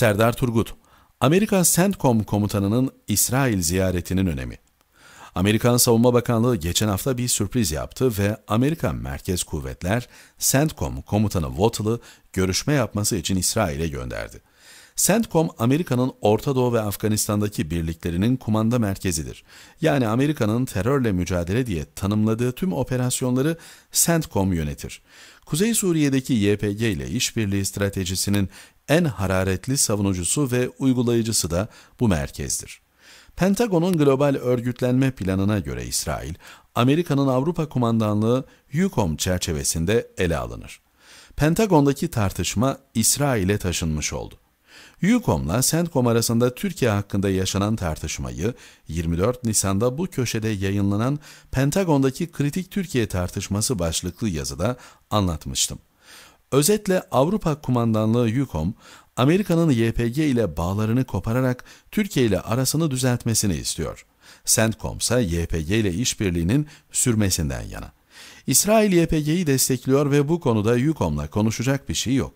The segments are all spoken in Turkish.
Serdar Turgut, Amerika CENTCOM komutanının İsrail ziyaretinin önemi. Amerikan Savunma Bakanlığı geçen hafta bir sürpriz yaptı ve Amerika Merkez Kuvvetler CENTCOM komutanı Wattle'ı görüşme yapması için İsrail'e gönderdi. CENTCOM, Amerika'nın Orta Doğu ve Afganistan'daki birliklerinin kumanda merkezidir. Yani Amerika'nın terörle mücadele diye tanımladığı tüm operasyonları CENTCOM yönetir. Kuzey Suriye'deki YPG ile işbirliği stratejisinin en hararetli savunucusu ve uygulayıcısı da bu merkezdir. Pentagon'un global örgütlenme planına göre İsrail, Amerika'nın Avrupa Kumandanlığı YUKOM çerçevesinde ele alınır. Pentagon'daki tartışma İsrail'e taşınmış oldu. Yukom'la Sendkom arasında Türkiye hakkında yaşanan tartışmayı 24 Nisan'da bu köşede yayınlanan Pentagon'daki kritik Türkiye tartışması başlıklı yazıda anlatmıştım. Özetle Avrupa Kumandanlığı Yukom, Amerika'nın YPG ile bağlarını kopararak Türkiye ile arasını düzeltmesini istiyor. Sendkom ise YPG ile işbirliğinin sürmesinden yana. İsrail YPG'yi destekliyor ve bu konuda Yukom'la konuşacak bir şey yok.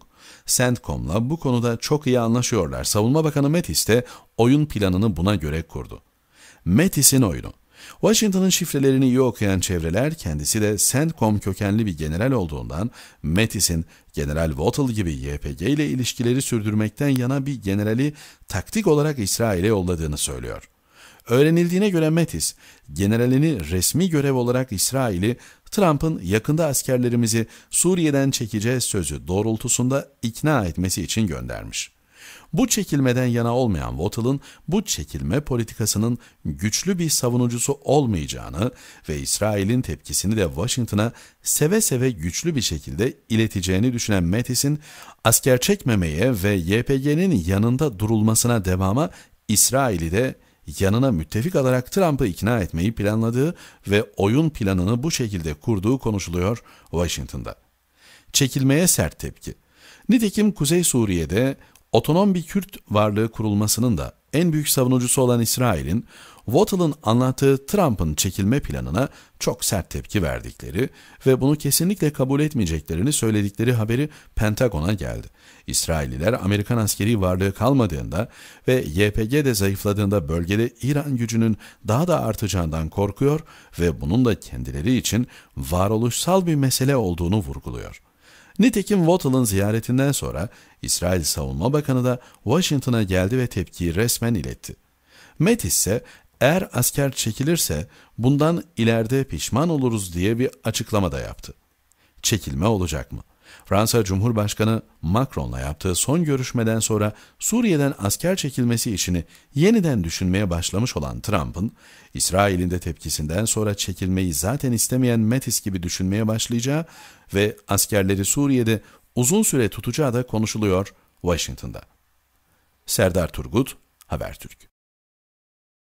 Sendcom'la bu konuda çok iyi anlaşıyorlar. Savunma Bakanı Mattis de oyun planını buna göre kurdu. Mattis'in oyunu. Washington'ın şifrelerini iyi okuyan çevreler kendisi de CENTCOM kökenli bir general olduğundan Mattis'in General Wattle gibi YPG ile ilişkileri sürdürmekten yana bir generali taktik olarak İsrail'e yolladığını söylüyor. Öğrenildiğine göre Mattis, generalini resmi görev olarak İsrail'i Trump'ın yakında askerlerimizi Suriye'den çekeceğiz sözü doğrultusunda ikna etmesi için göndermiş. Bu çekilmeden yana olmayan Wattle'ın bu çekilme politikasının güçlü bir savunucusu olmayacağını ve İsrail'in tepkisini de Washington'a seve seve güçlü bir şekilde ileteceğini düşünen Mattis'in asker çekmemeye ve YPG'nin yanında durulmasına devama İsrail'i de yanına müttefik alarak Trump'ı ikna etmeyi planladığı ve oyun planını bu şekilde kurduğu konuşuluyor Washington'da. Çekilmeye sert tepki. Nitekim Kuzey Suriye'de Otonom bir Kürt varlığı kurulmasının da en büyük savunucusu olan İsrail'in, Wattl'ın anlattığı Trump'ın çekilme planına çok sert tepki verdikleri ve bunu kesinlikle kabul etmeyeceklerini söyledikleri haberi Pentagon'a geldi. İsrailliler Amerikan askeri varlığı kalmadığında ve YPG de zayıfladığında bölgede İran gücünün daha da artacağından korkuyor ve bunun da kendileri için varoluşsal bir mesele olduğunu vurguluyor. Nitekim Wattle'ın ziyaretinden sonra İsrail Savunma Bakanı da Washington'a geldi ve tepkiyi resmen iletti. Met ise eğer asker çekilirse bundan ileride pişman oluruz diye bir açıklama da yaptı. Çekilme olacak mı? Fransa Cumhurbaşkanı Macron'la yaptığı son görüşmeden sonra Suriye'den asker çekilmesi işini yeniden düşünmeye başlamış olan Trump'ın, İsrail'in de tepkisinden sonra çekilmeyi zaten istemeyen Metis gibi düşünmeye başlayacağı ve askerleri Suriye'de uzun süre tutacağı da konuşuluyor Washington'da. Serdar Turgut, Habertürk